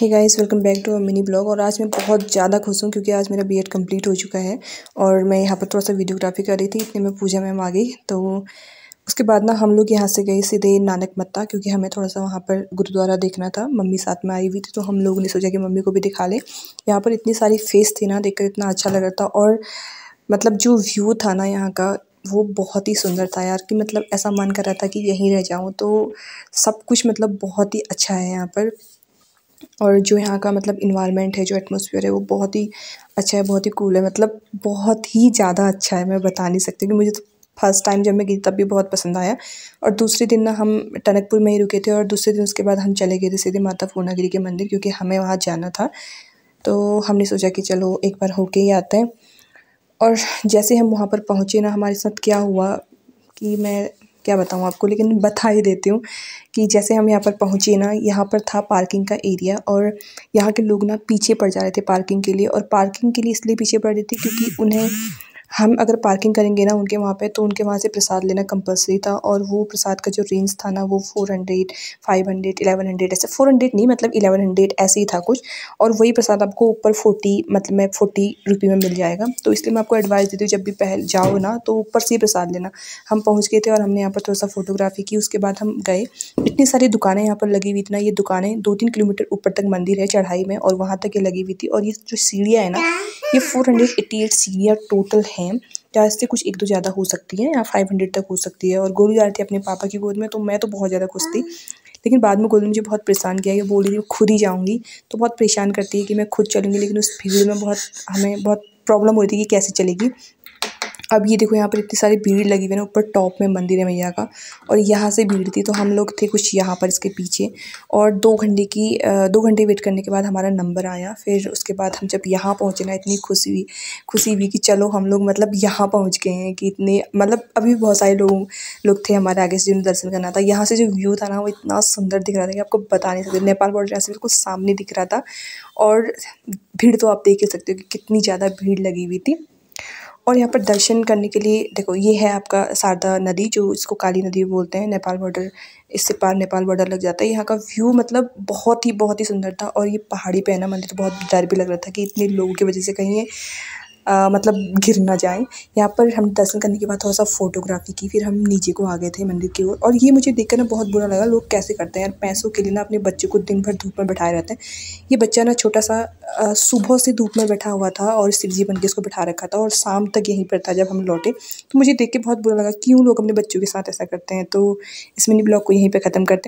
Hey guys welcome back to mini blog और आज मैं बहुत ज़्यादा खुश हूँ क्योंकि आज मेरा बीएड कंप्लीट हो चुका है और मैं यहाँ पर थोड़ा सा वीडियोग्राफी कर रही थी इतने में पूजा मैम आ गई तो उसके बाद ना हम लोग यहाँ से गए सीधे नानक मत्ता क्योंकि हमें थोड़ा सा वहाँ पर गुरुद्वारा देखना था मम्मी साथ में आई हुई थी तो हम लोगों ने सोचा कि मम्मी को भी दिखा लें यहाँ पर इतनी सारी फेस थी ना देख इतना अच्छा लग रहा था और मतलब जो व्यू था ना यहाँ का वो बहुत ही सुंदर था यार कि मतलब ऐसा मन कर रहा था कि यहीं रह जाऊँ तो सब कुछ मतलब बहुत ही अच्छा है यहाँ पर और जो यहाँ का मतलब इन्वायरमेंट है जो एटमोसफियर है वो बहुत ही अच्छा है बहुत ही कूल है मतलब बहुत ही ज़्यादा अच्छा है मैं बता नहीं सकती क्योंकि मुझे तो फर्स्ट टाइम जब मैं गई तब भी बहुत पसंद आया और दूसरे दिन ना हम टनकपुर में ही रुके थे और दूसरे दिन उसके बाद हम चले गए थे सीधे माता पूर्णागिरी के मंदिर क्योंकि हमें वहाँ जाना था तो हमने सोचा कि चलो एक बार होके ही आते हैं और जैसे हम वहाँ पर पहुँचे ना हमारे साथ क्या हुआ कि मैं क्या बताऊँ आपको लेकिन बता ही देती हूँ कि जैसे हम यहाँ पर पहुँचे ना यहाँ पर था पार्किंग का एरिया और यहाँ के लोग ना पीछे पड़ जा रहे थे पार्किंग के लिए और पार्किंग के लिए इसलिए पीछे पड़ रहे थे क्योंकि उन्हें हम अगर पार्किंग करेंगे ना उनके वहाँ पे तो उनके वहाँ से प्रसाद लेना कंपलसरी था और वो प्रसाद का जो रेंज था ना वो four hundred five hundred eleven hundred ऐसे फोर हंड्रेड नहीं मतलब एलेवन हंड्रेड ऐसे ही था कुछ और वही प्रसाद आपको ऊपर फोर्टी मतलब मैं फोर्टी रुपये में मिल जाएगा तो इसलिए मैं आपको एडवाइस देती हूँ जब भी पहल जाओ ना तो ऊपर से ही प्रसाद लेना हम पहुँच गए थे और हमने यहाँ पर थोड़ा सा फोटोग्राफी की उसके बाद हम गए इतनी सारी दुकानें यहाँ पर लगी हुई थी ना ये दुकानें दो तीन किलोमीटर ऊपर तक मंदिर है चढ़ाई में और वहाँ तक ये लगी हुई थी और ये जो सीढ़ियाँ है ना ये फोर हंड्रेड एट्टी एट सीढ़ियाँ टोटल है हैं चार से कुछ एक दो ज़्यादा हो सकती है या फाइव हंड्रेड तक हो सकती है और गोलू जा रही थी अपने पापा की गोद में तो मैं तो बहुत ज़्यादा खुश थी हाँ। लेकिन बाद में गोलू मुझे बहुत परेशान किया कि बोल रही थी खुद ही जाऊँगी तो बहुत परेशान करती है कि मैं खुद चलूँगी लेकिन उस भीड़ में बहुत हमें बहुत प्रॉब्लम हो रही थी कि कैसे चलेगी अब ये देखो यहाँ पर इतनी सारी भीड़ लगी हुई है ना ऊपर टॉप में मंदिर है मैया का और यहाँ से भीड़ थी तो हम लोग थे कुछ यहाँ पर इसके पीछे और दो घंटे की दो घंटे वेट करने के बाद हमारा नंबर आया फिर उसके बाद हम जब यहाँ पहुँचे ना इतनी खुशी हुई खुशी हुई कि चलो हम लोग मतलब यहाँ पहुँच गए हैं कि इतने मतलब अभी बहुत सारे लोग लोग थे हमारे आगे से जिन्हें दर्शन करना था यहाँ से जो व्यू था ना वो इतना सुंदर दिख रहा था कि आपको बता नहीं सकते नेपाल बॉर्डर ऐसे बिल्कुल सामने दिख रहा था और भीड़ तो आप देख ही सकते हो कि कितनी ज़्यादा भीड़ लगी हुई थी और यहाँ पर दर्शन करने के लिए देखो ये है आपका शारदा नदी जो इसको काली नदी बोलते हैं नेपाल बॉर्डर इससे पार नेपाल बॉर्डर लग जाता है यहाँ का व्यू मतलब बहुत ही बहुत ही सुंदर था और ये पहाड़ी पे है ना मंदिर तो बहुत डर भी लग रहा था कि इतने लोगों की वजह से कहीं ये मतलब गिर ना जाएँ यहाँ पर हम दर्शन करने के बाद थोड़ा सा फ़ोटोग्राफ़ी की फिर हम नीचे को आ गए थे मंदिर की ओर और ये मुझे देखकर ना बहुत बुरा लगा लोग कैसे करते हैं यार पैसों के लिए ना अपने बच्चे को दिन भर धूप में बैठाए रहते हैं ये बच्चा ना छोटा सा सुबह से धूप में बैठा हुआ था और शिव जी बन के इसको बैठा रखा था और शाम तक यहीं पर था जब हम लौटे तो मुझे देख के बहुत बुरा लगा क्यों लोग अपने बच्चों के साथ ऐसा करते हैं तो इस मिनी ब्लॉग को यहीं पर ख़त्म करते हैं